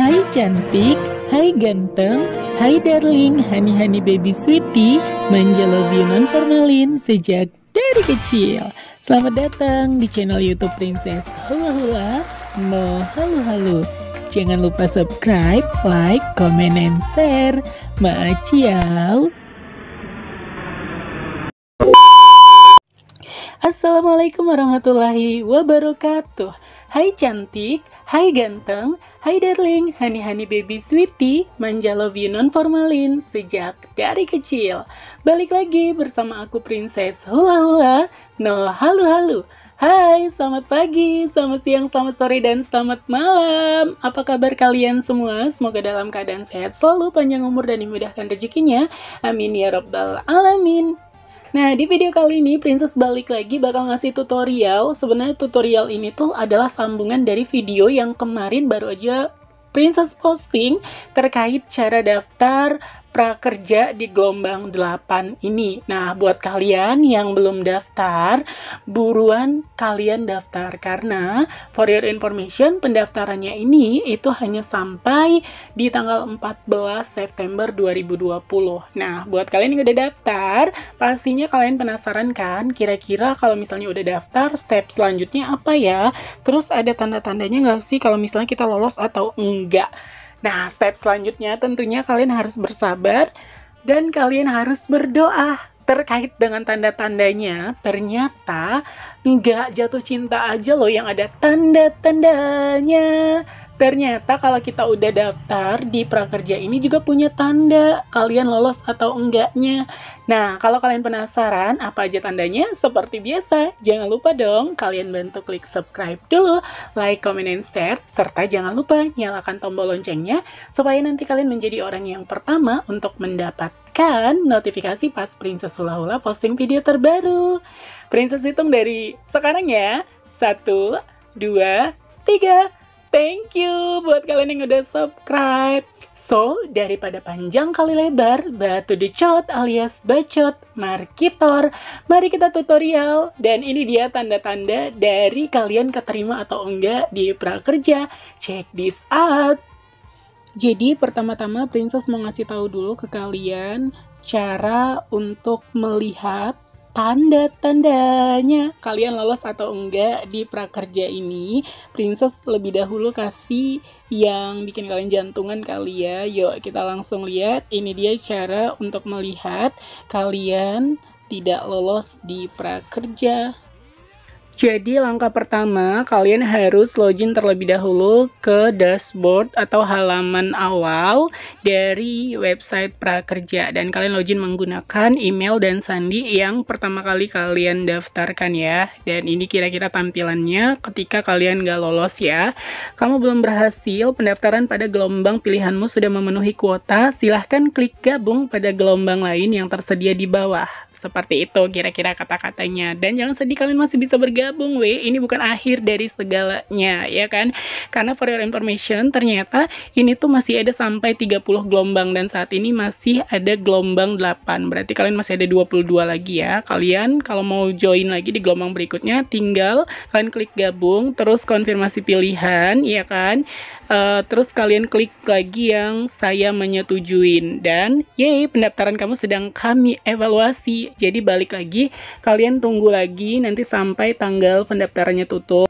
Hai cantik, hai ganteng, hai darling, hani-hani baby sweetie, manja love non formalin sejak dari kecil. Selamat datang di channel YouTube Princess Hula Hula No Halu Halu. Jangan lupa subscribe, like, comment, and share. Maaciau. Assalamualaikum warahmatullahi wabarakatuh. Hai cantik, hai ganteng, Hai darling, hani-hani Baby Sweetie, manja love you non formalin sejak dari kecil. Balik lagi bersama aku Princess Hula Hula, no halu halu. Hai, selamat pagi, selamat siang, selamat sore, dan selamat malam. Apa kabar kalian semua? Semoga dalam keadaan sehat selalu, panjang umur, dan dimudahkan rezekinya. Amin ya robbal alamin. Nah, di video kali ini Princess balik lagi bakal ngasih tutorial. Sebenarnya tutorial ini tuh adalah sambungan dari video yang kemarin baru aja Princess posting terkait cara daftar prakerja di gelombang 8 ini. Nah, buat kalian yang belum daftar, buruan kalian daftar karena for your information pendaftarannya ini itu hanya sampai di tanggal 14 September 2020. Nah, buat kalian yang udah daftar, pastinya kalian penasaran kan kira-kira kalau misalnya udah daftar step selanjutnya apa ya? Terus ada tanda-tandanya nggak sih kalau misalnya kita lolos atau enggak? Nah, step selanjutnya tentunya kalian harus bersabar dan kalian harus berdoa terkait dengan tanda-tandanya. Ternyata nggak jatuh cinta aja loh yang ada tanda-tandanya. Ternyata kalau kita udah daftar di prakerja ini juga punya tanda kalian lolos atau enggaknya. Nah, kalau kalian penasaran apa aja tandanya, seperti biasa, jangan lupa dong kalian bantu klik subscribe dulu, like, comment, and share, serta jangan lupa nyalakan tombol loncengnya supaya nanti kalian menjadi orang yang pertama untuk mendapatkan notifikasi pas Princess Hula Hula posting video terbaru. Princess hitung dari sekarang ya. Satu, dua, tiga, Thank you buat kalian yang udah subscribe. So, daripada panjang kali lebar, batu dicot alias bacot, marketer, mari kita tutorial. Dan ini dia tanda-tanda dari kalian keterima atau enggak di prakerja. Check this out. Jadi, pertama-tama Princess mau ngasih tahu dulu ke kalian cara untuk melihat tanda-tandanya kalian lolos atau enggak di prakerja ini. Princess lebih dahulu kasih yang bikin kalian jantungan kali ya. Yuk kita langsung lihat. Ini dia cara untuk melihat kalian tidak lolos di prakerja jadi langkah pertama kalian harus login terlebih dahulu ke dashboard atau halaman awal dari website prakerja dan kalian login menggunakan email dan sandi yang pertama kali kalian daftarkan ya. Dan ini kira-kira tampilannya ketika kalian gak lolos ya. Kamu belum berhasil pendaftaran pada gelombang pilihanmu sudah memenuhi kuota, silahkan klik gabung pada gelombang lain yang tersedia di bawah. Seperti itu kira-kira kata-katanya. Dan jangan sedih kalian masih bisa bergabung, we. Ini bukan akhir dari segalanya, ya kan? Karena for your information, ternyata ini tuh masih ada sampai 30 gelombang dan saat ini masih ada gelombang 8. Berarti kalian masih ada 22 lagi ya. Kalian kalau mau join lagi di gelombang berikutnya tinggal kalian klik gabung terus konfirmasi pilihan, ya kan? Eh, terus kalian klik lagi yang saya menyetujuin dan yay pendaftaran kamu sedang kami evaluasi. Jadi balik lagi kalian tunggu lagi nanti sampai tanggal pendaftarannya tutup.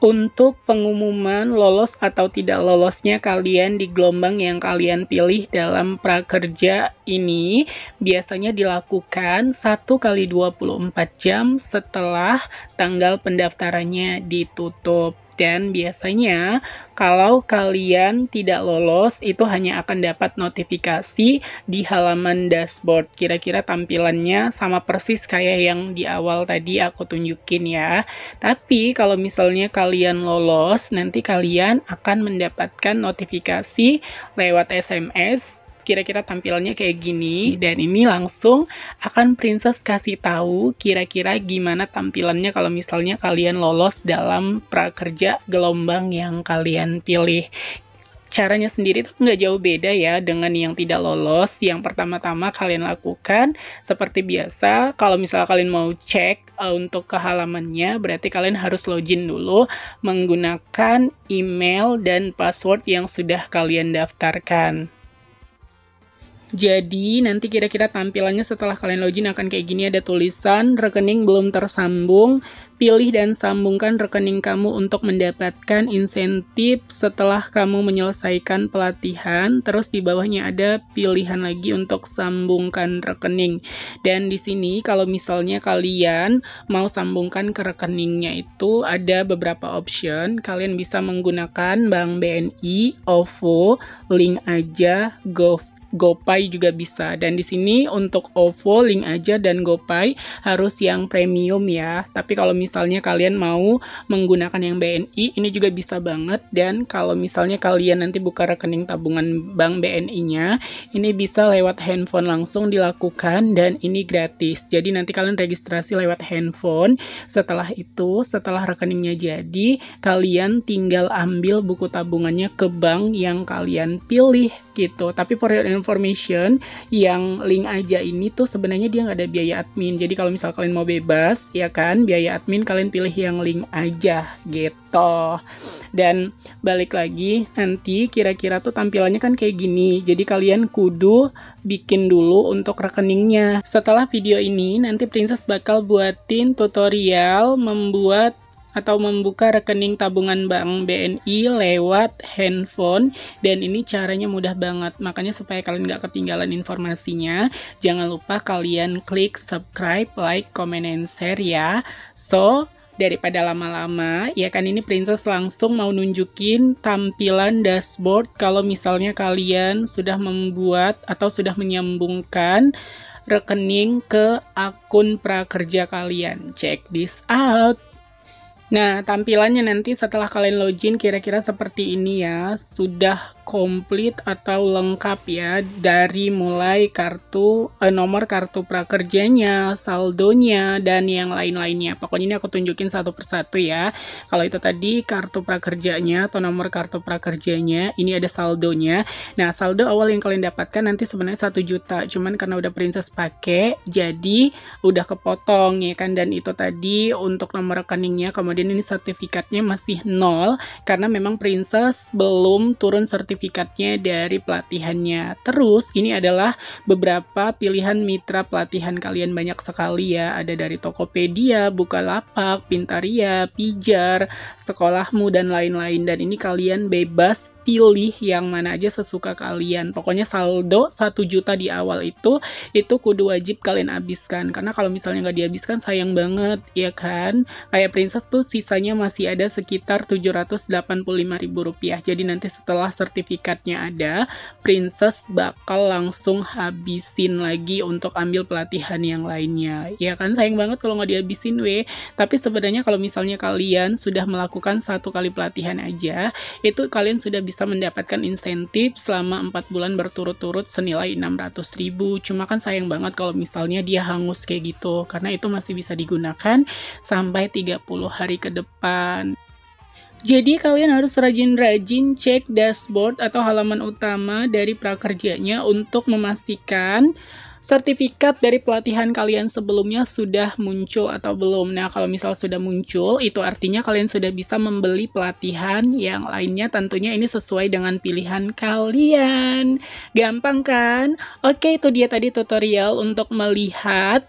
Untuk pengumuman lolos atau tidak lolosnya kalian di gelombang yang kalian pilih dalam prakerja ini biasanya dilakukan 1 kali 24 jam setelah tanggal pendaftarannya ditutup dan biasanya kalau kalian tidak lolos itu hanya akan dapat notifikasi di halaman dashboard. Kira-kira tampilannya sama persis kayak yang di awal tadi aku tunjukin ya. Tapi kalau misalnya kalian lolos, nanti kalian akan mendapatkan notifikasi lewat SMS kira-kira tampilannya kayak gini dan ini langsung akan princess kasih tahu kira-kira gimana tampilannya kalau misalnya kalian lolos dalam prakerja gelombang yang kalian pilih caranya sendiri tuh nggak jauh beda ya dengan yang tidak lolos. Yang pertama-tama kalian lakukan seperti biasa, kalau misalnya kalian mau cek uh, untuk ke halamannya, berarti kalian harus login dulu menggunakan email dan password yang sudah kalian daftarkan. Jadi nanti kira-kira tampilannya setelah kalian login akan kayak gini ada tulisan rekening belum tersambung, pilih dan sambungkan rekening kamu untuk mendapatkan insentif setelah kamu menyelesaikan pelatihan. Terus di bawahnya ada pilihan lagi untuk sambungkan rekening. Dan di sini kalau misalnya kalian mau sambungkan ke rekeningnya itu ada beberapa option. Kalian bisa menggunakan Bank BNI, OVO, Link Aja, Gov GoPay juga bisa. Dan di sini untuk OVO, Link aja dan GoPay harus yang premium ya. Tapi kalau misalnya kalian mau menggunakan yang BNI, ini juga bisa banget. Dan kalau misalnya kalian nanti buka rekening tabungan bank BNI-nya, ini bisa lewat handphone langsung dilakukan dan ini gratis. Jadi nanti kalian registrasi lewat handphone. Setelah itu, setelah rekeningnya jadi, kalian tinggal ambil buku tabungannya ke bank yang kalian pilih gitu tapi for your information yang link aja ini tuh sebenarnya dia nggak ada biaya admin jadi kalau misal kalian mau bebas ya kan biaya admin kalian pilih yang link aja gitu dan balik lagi nanti kira-kira tuh tampilannya kan kayak gini jadi kalian kudu bikin dulu untuk rekeningnya setelah video ini nanti princess bakal buatin tutorial membuat atau membuka rekening tabungan bank BNI lewat handphone dan ini caranya mudah banget makanya supaya kalian nggak ketinggalan informasinya jangan lupa kalian klik subscribe like comment and share ya so daripada lama-lama ya kan ini princess langsung mau nunjukin tampilan dashboard kalau misalnya kalian sudah membuat atau sudah menyambungkan rekening ke akun prakerja kalian check this out Nah, tampilannya nanti setelah kalian login kira-kira seperti ini ya. Sudah komplit atau lengkap ya dari mulai kartu eh, nomor kartu prakerjanya, saldonya dan yang lain-lainnya. Pokoknya ini aku tunjukin satu persatu ya. Kalau itu tadi kartu prakerjanya atau nomor kartu prakerjanya, ini ada saldonya. Nah, saldo awal yang kalian dapatkan nanti sebenarnya satu juta, cuman karena udah princess pakai jadi udah kepotong ya kan dan itu tadi untuk nomor rekeningnya kemudian ini sertifikatnya masih nol karena memang princess belum turun sertifikat sertifikatnya dari pelatihannya. Terus, ini adalah beberapa pilihan mitra pelatihan kalian banyak sekali ya. Ada dari Tokopedia, Bukalapak, Pintaria, Pijar, Sekolahmu, dan lain-lain. Dan ini kalian bebas pilih yang mana aja sesuka kalian. Pokoknya saldo 1 juta di awal itu, itu kudu wajib kalian habiskan. Karena kalau misalnya nggak dihabiskan, sayang banget, ya kan? Kayak Princess tuh sisanya masih ada sekitar 785 ribu rupiah. Jadi nanti setelah sertifikat sertifikatnya ada, Princess bakal langsung habisin lagi untuk ambil pelatihan yang lainnya. Ya kan sayang banget kalau nggak dihabisin we. Tapi sebenarnya kalau misalnya kalian sudah melakukan satu kali pelatihan aja, itu kalian sudah bisa mendapatkan insentif selama 4 bulan berturut-turut senilai 600 ribu. Cuma kan sayang banget kalau misalnya dia hangus kayak gitu, karena itu masih bisa digunakan sampai 30 hari ke depan. Jadi kalian harus rajin-rajin cek dashboard atau halaman utama dari prakerjanya untuk memastikan sertifikat dari pelatihan kalian sebelumnya sudah muncul atau belum. Nah, kalau misal sudah muncul, itu artinya kalian sudah bisa membeli pelatihan yang lainnya tentunya ini sesuai dengan pilihan kalian. Gampang kan? Oke, itu dia tadi tutorial untuk melihat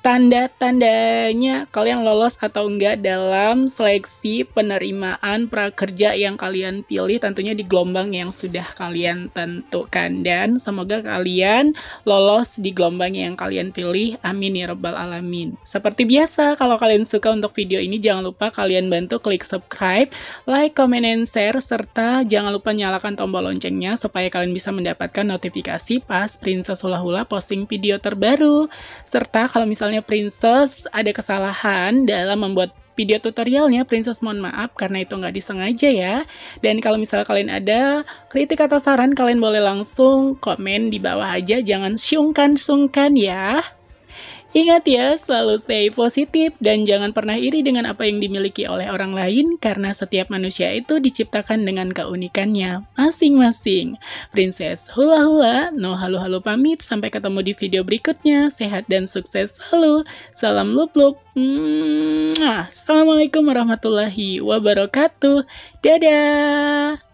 tanda-tandanya kalian lolos atau enggak dalam seleksi penerimaan prakerja yang kalian pilih tentunya di gelombang yang sudah kalian tentukan dan semoga kalian lolos di gelombang yang kalian pilih amin ya rabbal alamin seperti biasa kalau kalian suka untuk video ini jangan lupa kalian bantu klik subscribe like, comment, and share serta jangan lupa nyalakan tombol loncengnya supaya kalian bisa mendapatkan notifikasi pas Princess Hula Hula posting video terbaru serta kalau misalnya misalnya Princess ada kesalahan dalam membuat video tutorialnya, Princess mohon maaf karena itu nggak disengaja ya. Dan kalau misalnya kalian ada kritik atau saran, kalian boleh langsung komen di bawah aja, jangan sungkan-sungkan ya. Ingat ya, selalu stay positif dan jangan pernah iri dengan apa yang dimiliki oleh orang lain karena setiap manusia itu diciptakan dengan keunikannya masing-masing. Princess Hula Hula, no halu-halu pamit, sampai ketemu di video berikutnya. Sehat dan sukses selalu. Salam lup-lup. Assalamualaikum warahmatullahi wabarakatuh. Dadah!